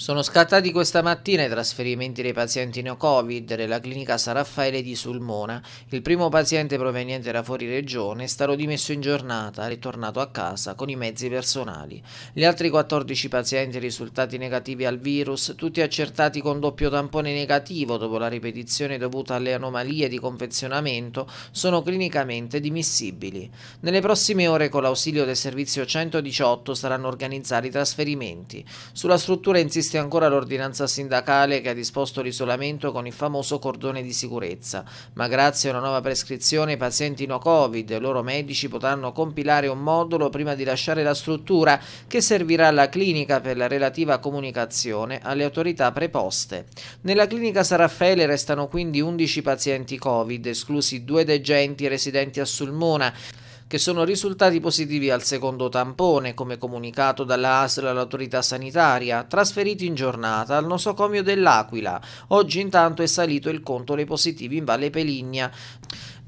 Sono scattati questa mattina i trasferimenti dei pazienti neo covid della clinica San Raffaele di Sulmona. Il primo paziente proveniente da fuori regione è stato dimesso in giornata ritornato a casa con i mezzi personali. Gli altri 14 pazienti risultati negativi al virus, tutti accertati con doppio tampone negativo dopo la ripetizione dovuta alle anomalie di confezionamento, sono clinicamente dimissibili. Nelle prossime ore con l'ausilio del servizio 118 saranno organizzati i trasferimenti. Sulla struttura insiste esiste ancora l'ordinanza sindacale che ha disposto l'isolamento con il famoso cordone di sicurezza, ma grazie a una nuova prescrizione i pazienti no Covid e i loro medici potranno compilare un modulo prima di lasciare la struttura che servirà alla clinica per la relativa comunicazione alle autorità preposte. Nella clinica San Raffaele restano quindi 11 pazienti Covid, esclusi due degenti residenti a Sulmona, che sono risultati positivi al secondo tampone, come comunicato dalla ASL all'autorità sanitaria, trasferiti in giornata al nosocomio dell'Aquila. Oggi intanto è salito il conto dei positivi in Valle Peligna.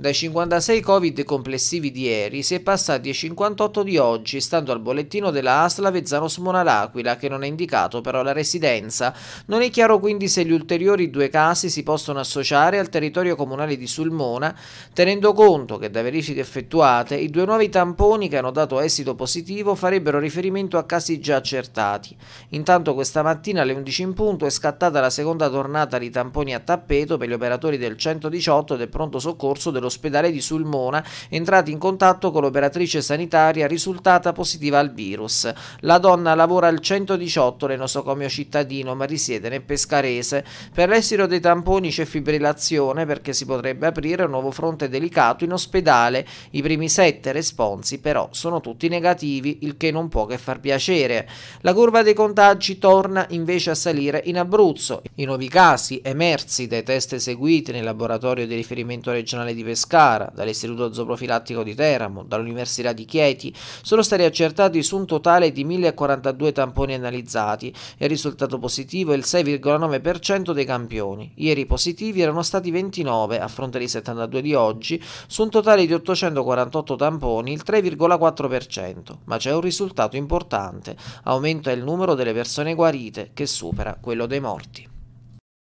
Dai 56 Covid complessivi di ieri si è passati ai 58 di oggi, stando al bollettino della ASLA Vezzano Smona L'Aquila, che non è indicato però la residenza. Non è chiaro quindi se gli ulteriori due casi si possono associare al territorio comunale di Sulmona, tenendo conto che da verifiche effettuate i due nuovi tamponi che hanno dato esito positivo farebbero riferimento a casi già accertati. Intanto questa mattina alle 11 in punto è scattata la seconda tornata di tamponi a tappeto per gli operatori del 118 del pronto soccorso dello dell'ospedale di Sulmona, entrati in contatto con l'operatrice sanitaria risultata positiva al virus. La donna lavora al 118 nel nosocomio cittadino, ma risiede nel Pescarese. Per l'estero dei tamponi c'è fibrillazione perché si potrebbe aprire un nuovo fronte delicato in ospedale. I primi sette responsi però sono tutti negativi, il che non può che far piacere. La curva dei contagi torna invece a salire in Abruzzo. I nuovi casi emersi dai test eseguiti nel laboratorio di riferimento regionale di Pescarese Pescara, dall'Istituto Zooprofilattico di Teramo, dall'Università di Chieti, sono stati accertati su un totale di 1042 tamponi analizzati e il risultato positivo è il 6,9% dei campioni. Ieri i positivi erano stati 29 a fronte dei 72 di oggi, su un totale di 848 tamponi, il 3,4%, ma c'è un risultato importante, aumenta il numero delle persone guarite che supera quello dei morti.